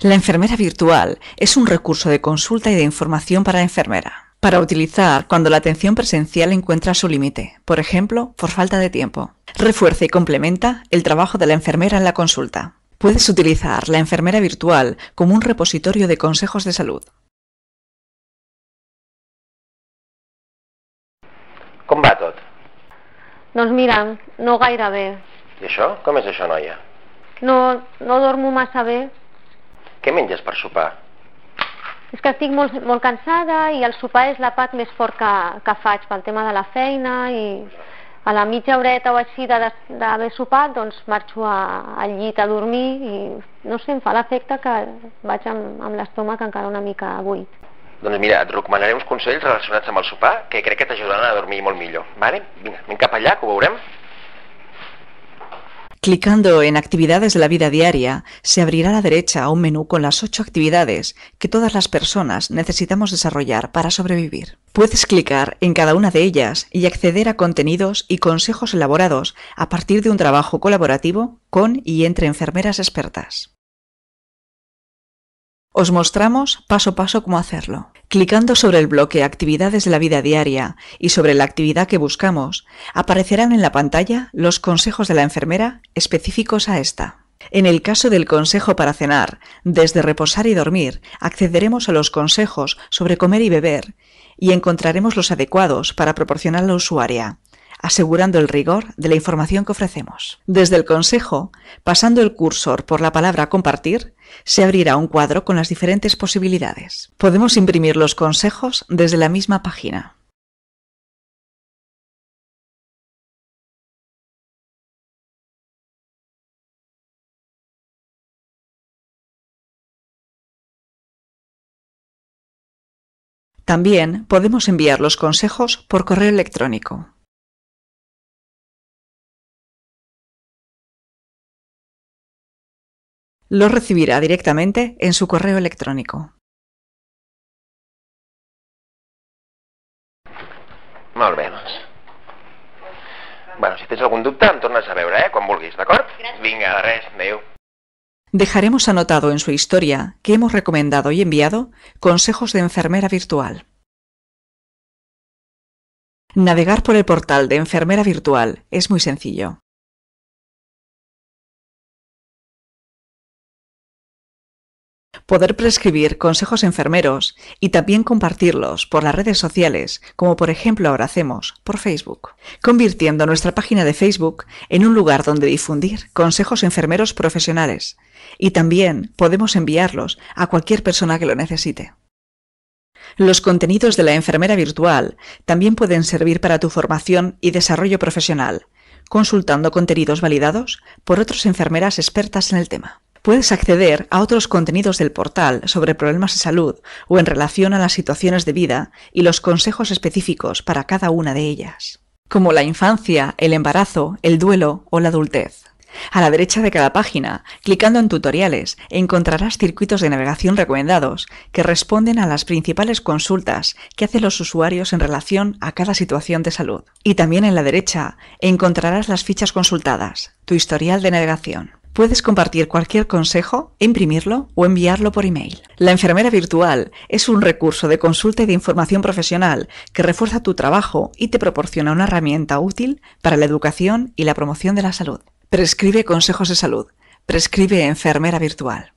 La enfermera virtual es un recurso de consulta y de información para la enfermera, para utilizar cuando la atención presencial encuentra su límite, por ejemplo, por falta de tiempo. Refuerza y complementa el trabajo de la enfermera en la consulta. Puedes utilizar la enfermera virtual como un repositorio de consejos de salud. ¿Cómo va no gaire bé. ¿Y això? ¿Cómo noia? No, no dormo a ver. Què menges per sopar? És que estic molt, molt cansada i el sopar és part més fort que, que faig pel tema de la feina i a la mitja horeta o així d'haver sopat doncs marxo a, al llit a dormir i no sé, em fa l'efecte que vaig amb, amb l'estómac encara una mica buit. Doncs mira, et recomanaré uns consells relacionats amb el sopar que crec que t'ajudaran a dormir molt millor. Vale? Vinga, anem cap allà, que ho veurem. Clicando en actividades de la vida diaria, se abrirá a la derecha un menú con las ocho actividades que todas las personas necesitamos desarrollar para sobrevivir. Puedes clicar en cada una de ellas y acceder a contenidos y consejos elaborados a partir de un trabajo colaborativo con y entre enfermeras expertas. Os mostramos paso a paso cómo hacerlo. Clicando sobre el bloque Actividades de la vida diaria y sobre la actividad que buscamos, aparecerán en la pantalla los consejos de la enfermera específicos a esta. En el caso del consejo para cenar, desde reposar y dormir, accederemos a los consejos sobre comer y beber y encontraremos los adecuados para proporcionar a la usuaria asegurando el rigor de la información que ofrecemos. Desde el consejo, pasando el cursor por la palabra compartir, se abrirá un cuadro con las diferentes posibilidades. Podemos imprimir los consejos desde la misma página. También podemos enviar los consejos por correo electrónico. Lo recibirá directamente en su correo electrónico. Bueno, si em a eh, res, Dejaremos anotado en su historia que hemos recomendado y enviado consejos de enfermera virtual. Navegar por el portal de enfermera virtual es muy sencillo. poder prescribir consejos enfermeros y también compartirlos por las redes sociales, como por ejemplo ahora hacemos por Facebook, convirtiendo nuestra página de Facebook en un lugar donde difundir consejos enfermeros profesionales y también podemos enviarlos a cualquier persona que lo necesite. Los contenidos de la enfermera virtual también pueden servir para tu formación y desarrollo profesional, consultando contenidos validados por otras enfermeras expertas en el tema. Puedes acceder a otros contenidos del portal sobre problemas de salud o en relación a las situaciones de vida y los consejos específicos para cada una de ellas, como la infancia, el embarazo, el duelo o la adultez. A la derecha de cada página, clicando en tutoriales, encontrarás circuitos de navegación recomendados que responden a las principales consultas que hacen los usuarios en relación a cada situación de salud. Y también en la derecha encontrarás las fichas consultadas, tu historial de navegación. Puedes compartir cualquier consejo, imprimirlo o enviarlo por email. La enfermera virtual es un recurso de consulta y de información profesional que refuerza tu trabajo y te proporciona una herramienta útil para la educación y la promoción de la salud. Prescribe consejos de salud. Prescribe enfermera virtual.